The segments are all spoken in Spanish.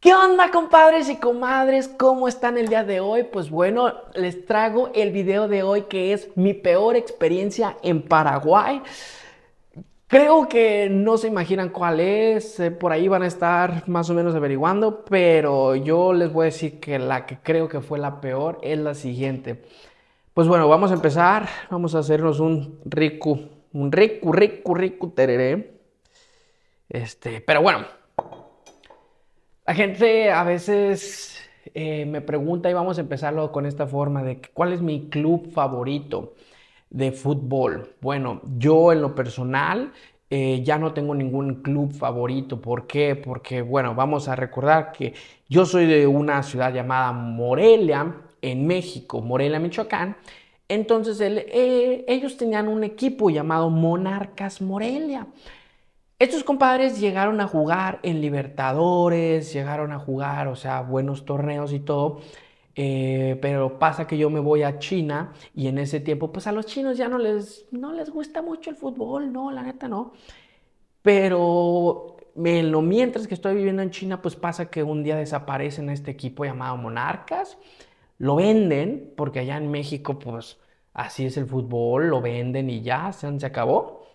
¿Qué onda compadres y comadres? ¿Cómo están el día de hoy? Pues bueno, les traigo el video de hoy que es mi peor experiencia en Paraguay. Creo que no se imaginan cuál es, eh, por ahí van a estar más o menos averiguando, pero yo les voy a decir que la que creo que fue la peor es la siguiente. Pues bueno, vamos a empezar, vamos a hacernos un rico, un rico, rico, rico tereré. Este, pero bueno, la gente a veces eh, me pregunta, y vamos a empezarlo con esta forma, de cuál es mi club favorito de fútbol. Bueno, yo en lo personal eh, ya no tengo ningún club favorito. ¿Por qué? Porque, bueno, vamos a recordar que yo soy de una ciudad llamada Morelia, en México, Morelia, Michoacán. Entonces eh, ellos tenían un equipo llamado Monarcas Morelia. Estos compadres llegaron a jugar en Libertadores, llegaron a jugar, o sea, buenos torneos y todo. Eh, pero pasa que yo me voy a China y en ese tiempo, pues a los chinos ya no les, no les gusta mucho el fútbol, no, la neta no. Pero me, lo mientras que estoy viviendo en China, pues pasa que un día desaparecen este equipo llamado Monarcas, lo venden, porque allá en México, pues así es el fútbol, lo venden y ya, se acabó.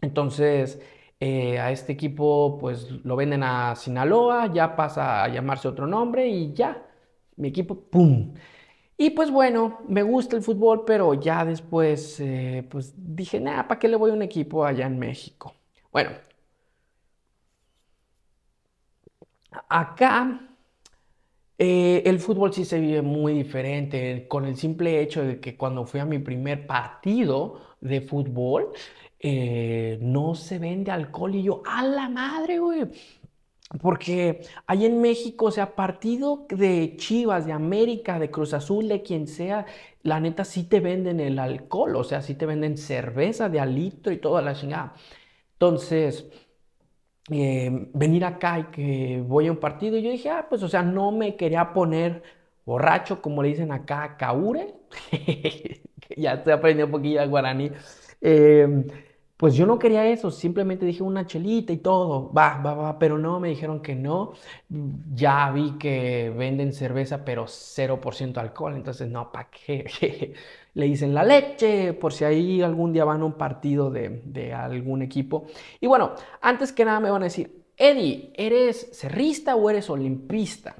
Entonces, eh, a este equipo pues lo venden a Sinaloa, ya pasa a llamarse otro nombre y ya, mi equipo, ¡pum! Y pues bueno, me gusta el fútbol, pero ya después eh, pues dije, nada, ¿para qué le voy a un equipo allá en México? Bueno, acá eh, el fútbol sí se vive muy diferente, con el simple hecho de que cuando fui a mi primer partido de fútbol, eh, no se vende alcohol. Y yo, a la madre, güey. Porque ahí en México, o sea, partido de Chivas, de América, de Cruz Azul, de quien sea, la neta sí te venden el alcohol, o sea, sí te venden cerveza de alito y toda la chingada. Entonces, eh, venir acá y que voy a un partido, y yo dije, ah, pues, o sea, no me quería poner borracho, como le dicen acá, caure. ya se aprendió un poquillo guaraní. Eh, pues yo no quería eso, simplemente dije una chelita y todo, va, va, va, pero no, me dijeron que no. Ya vi que venden cerveza, pero 0% alcohol, entonces no, ¿para qué? Le dicen la leche, por si ahí algún día van a un partido de, algún equipo. Y bueno, antes que nada me van a decir, Eddie, ¿eres cerrista o eres olimpista?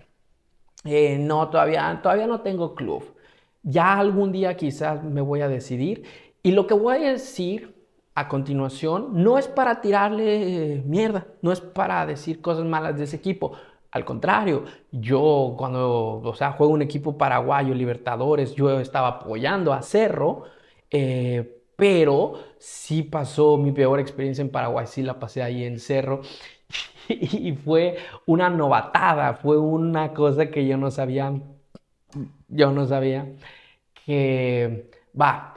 Eh, no, todavía, todavía no tengo club. Ya algún día quizás me voy a decidir. Y lo que voy a decir a continuación no es para tirarle eh, mierda, no es para decir cosas malas de ese equipo. Al contrario, yo cuando o sea, juego un equipo paraguayo, Libertadores, yo estaba apoyando a Cerro, eh, pero sí pasó mi peor experiencia en Paraguay, sí la pasé ahí en Cerro y fue una novatada, fue una cosa que yo no sabía, yo no sabía que va,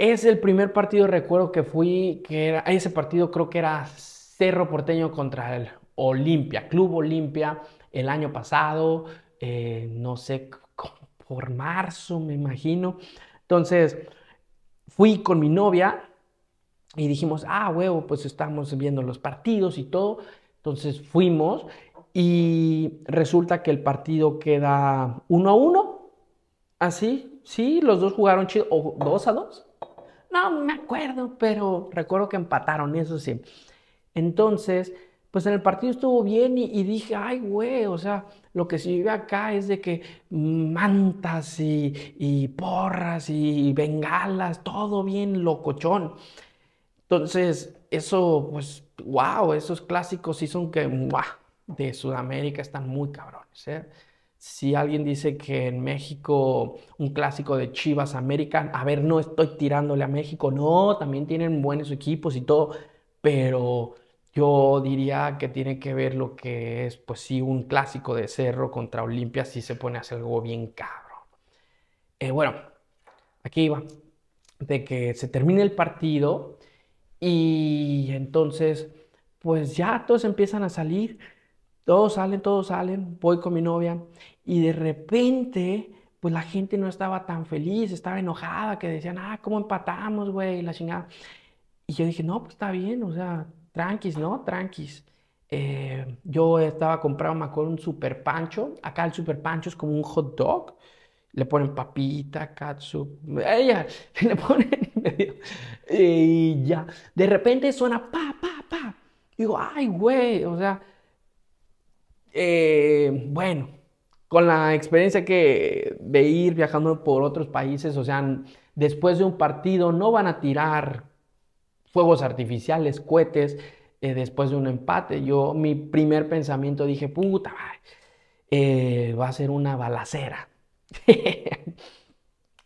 es el primer partido, recuerdo que fui, que era, ese partido creo que era Cerro Porteño contra el Olimpia, Club Olimpia, el año pasado, eh, no sé, por marzo me imagino. Entonces, fui con mi novia y dijimos, ah, huevo, pues estamos viendo los partidos y todo. Entonces fuimos y resulta que el partido queda uno a uno, así, ¿Ah, sí, los dos jugaron chido, o dos a dos, no, me acuerdo, pero recuerdo que empataron, eso sí. Entonces, pues en el partido estuvo bien y, dije, ay, güey, o sea, lo que se vive acá es de que mantas y, porras y bengalas, todo bien locochón. Entonces, eso, pues, wow, esos clásicos sí son que, wow, de Sudamérica están muy cabrones, ¿eh? Si alguien dice que en México un clásico de Chivas American... a ver, no estoy tirándole a México, no, también tienen buenos equipos y todo, pero yo diría que tiene que ver lo que es, pues sí, un clásico de Cerro contra Olimpia, si se pone a hacer algo bien cabrón. Eh, bueno, aquí va. de que se termine el partido y entonces, pues ya todos empiezan a salir todos salen, todos salen, voy con mi novia y de repente, pues la gente no estaba tan feliz, estaba enojada, que decían, ah, ¿cómo empatamos, güey? La chingada. Y yo dije, no, pues está bien, o sea, tranquis, ¿no? Tranquis. Eh, yo estaba comprando, me acuerdo, un super pancho. Acá el super pancho es como un hot dog. Le ponen papita, katsu, ella, le ponen y medio. Y ya, de repente suena pa, pa, pa. digo, ay, güey, o sea, eh, bueno, con la experiencia que de ir viajando por otros países, o sea, después de un partido no van a tirar fuegos artificiales, cohetes, eh, después de un empate. Yo, mi primer pensamiento dije, puta, eh, va a ser una balacera.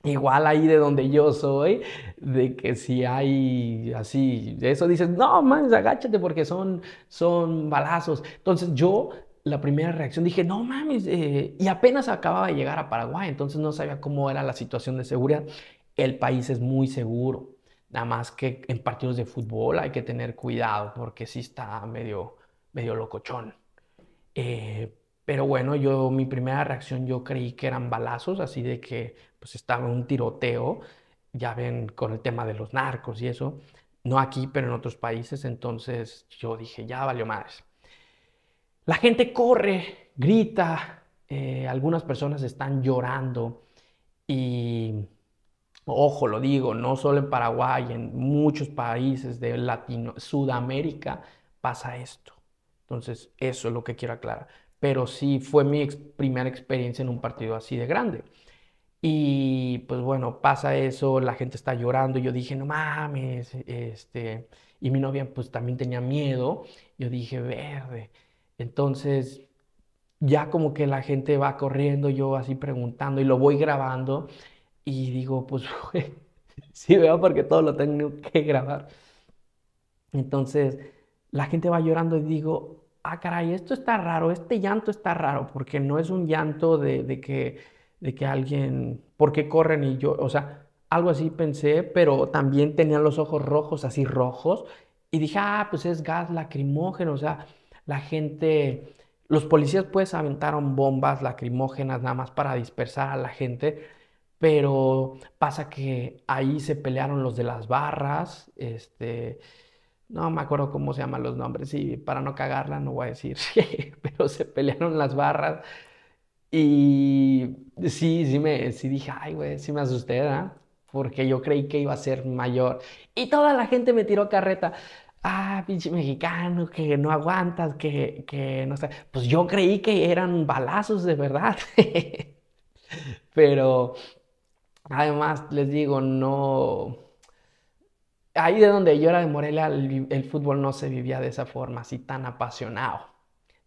Igual ahí de donde yo soy, de que si hay así, eso dices, no, man, agáchate porque son, son balazos. Entonces yo la primera reacción dije, no mames, eh", y apenas acababa de llegar a Paraguay, entonces no sabía cómo era la situación de seguridad. El país es muy seguro, nada más que en partidos de fútbol hay que tener cuidado porque sí está medio, medio locochón. Eh, pero bueno, yo mi primera reacción yo creí que eran balazos, así de que pues estaba un tiroteo, ya ven con el tema de los narcos y eso, no aquí, pero en otros países, entonces yo dije, ya valió madres. La gente corre, grita, eh, algunas personas están llorando y, ojo, lo digo, no solo en Paraguay, en muchos países de Latino, Sudamérica pasa esto. Entonces, eso es lo que quiero aclarar. Pero sí fue mi primera experiencia en un partido así de grande. Y pues bueno, pasa eso, la gente está llorando. Y yo dije, no mames, este. Y mi novia, pues también tenía miedo. Yo dije, verde, entonces, ya como que la gente va corriendo, yo así preguntando y lo voy grabando y digo, pues sí, veo porque todo lo tengo que grabar. Entonces, la gente va llorando y digo, ah, caray, esto está raro, este llanto está raro, porque no es un llanto de, de que, de que alguien, ¿por qué corren y yo? O sea, algo así pensé, pero también tenía los ojos rojos, así rojos, y dije, ah, pues es gas lacrimógeno, o sea, la gente, los policías pues aventaron bombas lacrimógenas nada más para dispersar a la gente, pero pasa que ahí se pelearon los de las barras, este, no me acuerdo cómo se llaman los nombres y para no cagarla no voy a decir, pero se pelearon las barras y sí, sí me, sí dije, ay güey, sí me asusté, ¿verdad? porque yo creí que iba a ser mayor. Y toda la gente me tiró carreta ah, pinche mexicano, que no aguantas, que, no sé. Pues yo creí que eran balazos de verdad. Pero además les digo, no. Ahí de donde yo era de Morelia, el, el fútbol no se vivía de esa forma, así tan apasionado.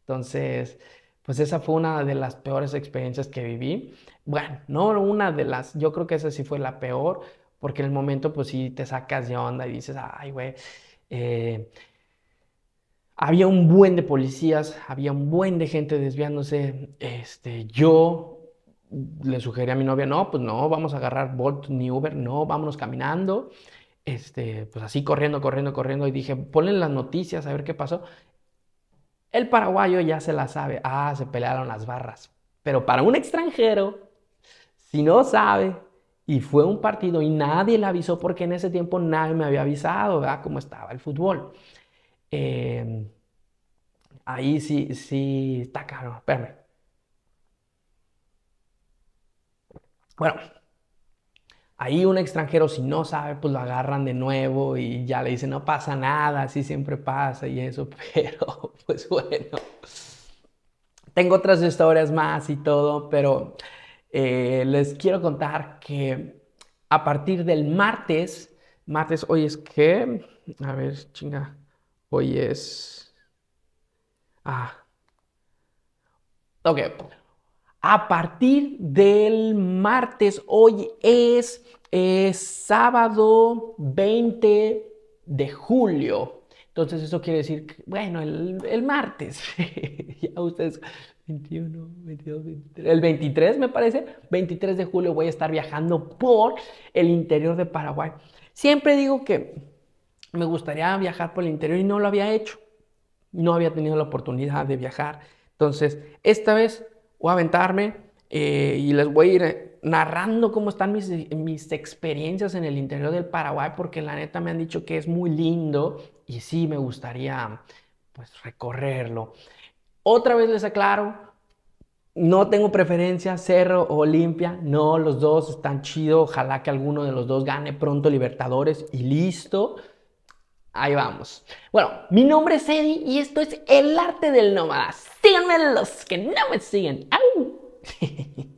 Entonces, pues esa fue una de las peores experiencias que viví. Bueno, no una de las, yo creo que esa sí fue la peor, porque en el momento, pues sí te sacas de onda y dices, ay, güey eh, había un buen de policías, había un buen de gente desviándose. Este, yo le sugerí a mi novia, no, pues no, vamos a agarrar Bolt ni Uber, no, vámonos caminando. Este, pues así corriendo, corriendo, corriendo. Y dije, ponen las noticias a ver qué pasó. El paraguayo ya se la sabe. Ah, se pelearon las barras. Pero para un extranjero, si no sabe y fue un partido y nadie le avisó porque en ese tiempo nadie me había avisado, ¿verdad? Cómo estaba el fútbol. Em, ahí sí, sí, está caro, espérame. Bueno, ahí un extranjero si no sabe, pues lo agarran de nuevo y ya le dicen, no pasa nada, así siempre pasa y eso, pero pues bueno. Tengo otras historias más y todo, pero eh, les quiero contar que a partir del martes, martes hoy es que, a ver, chinga, hoy es... Ah. Ok. A partir del martes, hoy es eh, sábado 20 de julio. Entonces eso quiere decir, bueno, el, el martes, ya ustedes 21, 22, 23. El 23 me parece, 23 de julio voy a estar viajando por el interior de Paraguay. Siempre digo que me gustaría viajar por el interior y no lo había hecho. No había tenido la oportunidad de viajar. Entonces, esta vez voy a aventarme eh, y les voy a ir eh, narrando cómo están mis, experiencias en el interior del Paraguay, porque la neta me han dicho que es muy lindo y sí me gustaría pues recorrerlo. Otra vez les aclaro, no tengo preferencia, Cerro o Olimpia. No, los dos están chidos. Ojalá que alguno de los dos gane pronto Libertadores y listo. Ahí vamos. Bueno, mi nombre es Eddie y esto es El Arte del Nómada. Síganme los que no me siguen. ¡Au!